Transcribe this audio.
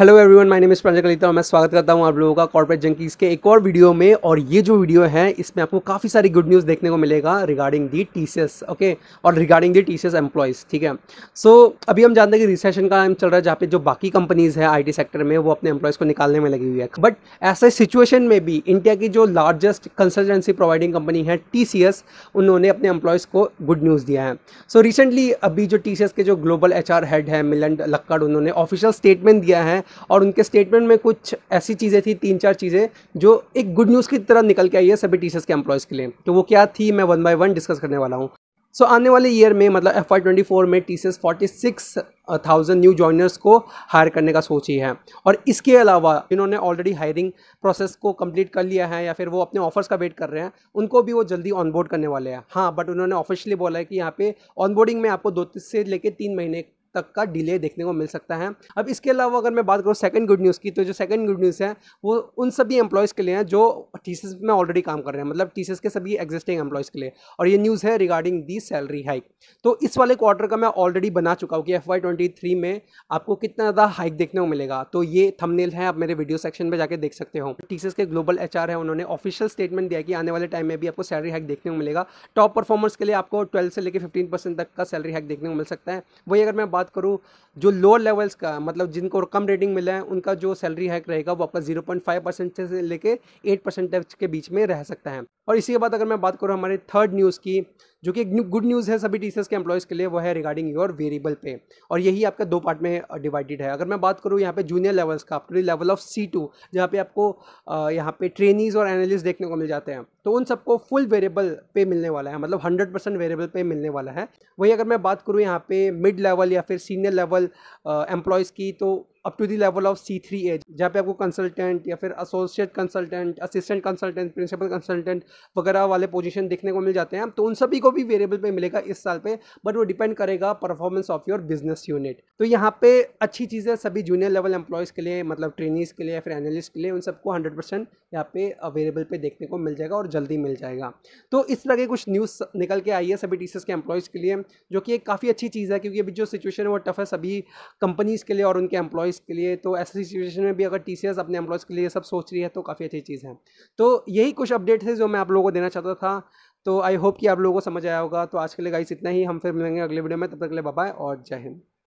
hello everyone my name इस प्रांजल कलिता और मैं स्वागत करता हूं आप लोगों का कॉर्पोरेट जंकीज के एक और वीडियो में और ये जो वीडियो है इसमें आपको काफ़ी सारी गुड न्यूज़ देखने को मिलेगा रिगार्डिंग दी टी ओके और regarding the T C employees ठीक है सो so, अभी हम जानते हैं कि रिसेशन का टाइम चल रहा है जहाँ पे जो बाकी कंपनीज़ है आई सेक्टर में वो अपने एम्प्लॉयज़ को निकालने में लगी हुई है बट ऐसे सिचुएशन में भी इंडिया की जो लार्जेस्ट कंसल्टेंसी प्रोवाइडिंग कंपनी है टी उन्होंने अपने एम्प्लॉयज़ को गुड न्यूज़ दिया है सो so, रिसेंटली अभी जो टी के जो ग्लोबल एच हेड है मिलन लक्कड़ उन्होंने ऑफिशियल स्टेटमेंट दिया है और उनके स्टेटमेंट में कुछ ऐसी चीज़ें थी तीन चार चीज़ें जो एक गुड न्यूज़ की तरह निकल के आई है सभी टीचर्स के एम्प्लॉयज़ के लिए तो वो क्या थी मैं वन बाई वन डिस्कस करने वाला हूँ सो so, आने वाले ईयर में मतलब एफ आई में T C S forty six thousand new joiners को हायर करने का सोची है और इसके अलावा इन्होंने ऑलरेडी हायरिंग प्रोसेस को कंप्लीट कर लिया है या फिर वो अपने ऑफर्स का वेट कर रहे हैं उनको भी वो जल्दी ऑनबोर्ड करने वाले हैं हाँ बट उन्होंने ऑफिशियली बोला है कि यहाँ पे ऑनबोर्डिंग में आपको दो से लेकर तीन महीने तक का डिले देखने को मिल सकता है अब इसके अलावा अगर मैं बात करूँ सेकंड गुड न्यूज़ की तो जो सेकंड गुड न्यूज़ है वो उन सभी एम्प्लॉयज़ के लिए हैं जो टी में ऑलरेडी काम कर रहे हैं मतलब टी के सभी एग्जिस्टिंग एम्प्लॉयज़ के लिए और ये न्यूज़ है रिगार्डिंग दी सैलरी हाइक तो इस वाले क्वार्टर का मैं ऑलरेडी बना चुका हूँ कि एफ में आपको कितना ज़्यादा हाइक देखने को मिलेगा तो ये थमनेल है आप मेरे वीडियो सेक्शन में जाके देख सकते हो टी के ग्लोबल एच है उन्होंने ऑफिशियल स्टेटमेंट दिया कि आने वाले टाइम में भी आपको सैलरी हाइक देखने को मिलेगा टॉप परफॉर्मर्स के लिए आपको ट्वेल्व से लेकर फिफ्टीन तक का सैलरी हाइक देखने को मिल सकता है वही अगर मैं बात बात करूँ जो लोअर लेवल्स का मतलब जिनको कम रेटिंग मिला है उनका जो सैलरी हैक रहेगा वो आपका जीरो पॉइंट फाइव परसेंट से लेके एट परसेंट के बीच में रह सकता है और इसी के बाद अगर मैं बात करूँ हमारे थर्ड न्यूज़ की जो कि एक गुड न्यूज़ है सभी टीचर्स के एम्प्लॉयज़ के लिए वो है रिगार्डिंग योर वेरिएबल पे और यही आपका दो पार्ट में डिवाइडेड है अगर मैं बात करूँ यहाँ पे जूनियर लेवल्स का अपने लेवल ऑफ सी टू जहाँ पे आपको यहाँ पे ट्रेनीज और एनालिस्ट देखने को मिल जाते हैं तो उन सबको फुल वेरिएबल पे मिलने वाला है मतलब हंड्रेड परसेंट वेरिएबल पे मिलने वाला है वही अगर मैं बात करूँ यहाँ पे मिड लेवल या फिर सीनियर लेवल एम्प्लॉयज़ की तो up to the level of C three as जहाँ पे आपको कंसल्टेंट या फिर associate consultant assistant consultant principal consultant वगैरह वाले पोजीशन देखने को मिल जाते हैं तो उन सभी को भी वेरिएबल पे मिलेगा इस साल पे बट वो डिपेंड करेगा performance of your business unit तो यहाँ पे अच्छी चीज़ें सभी जूनियर लेवल एम्प्लॉयज़ के लिए मतलब ट्रेनिज के लिए या फिर एनालिस्ट के लिए उन सबको हंड्रेड परसेंट यहाँ पे अवेलेबल पे देखने को मिल जाएगा और जल्दी मिल जाएगा तो इस तरह की कुछ न्यूज़ निकल के आई है सभी टीचर्स के एम्प्लॉयज़ के लिए जो कि एक काफ़ी अच्छी चीज़ है क्योंकि अभी जो सिचुएशन है वो टफ है सभी कंपनीज़ के लिए और उनके एम्प्लॉयज़ एम्प्लॉयज़ के लिए तो ऐसी सिचुएशन में भी अगर टी अपने एम्प्लॉयज़ के लिए सब सोच रही है तो काफ़ी अच्छी चीज़ है तो यही कुछ अपडेट है जो मैं आप लोगों को देना चाहता था तो आई होप कि आप लोगों को समझ आया होगा तो आज के लिए गाइस इतना ही हम फिर मिलेंगे अगले वीडियो में तब तक के लिए बाय और जय हिंद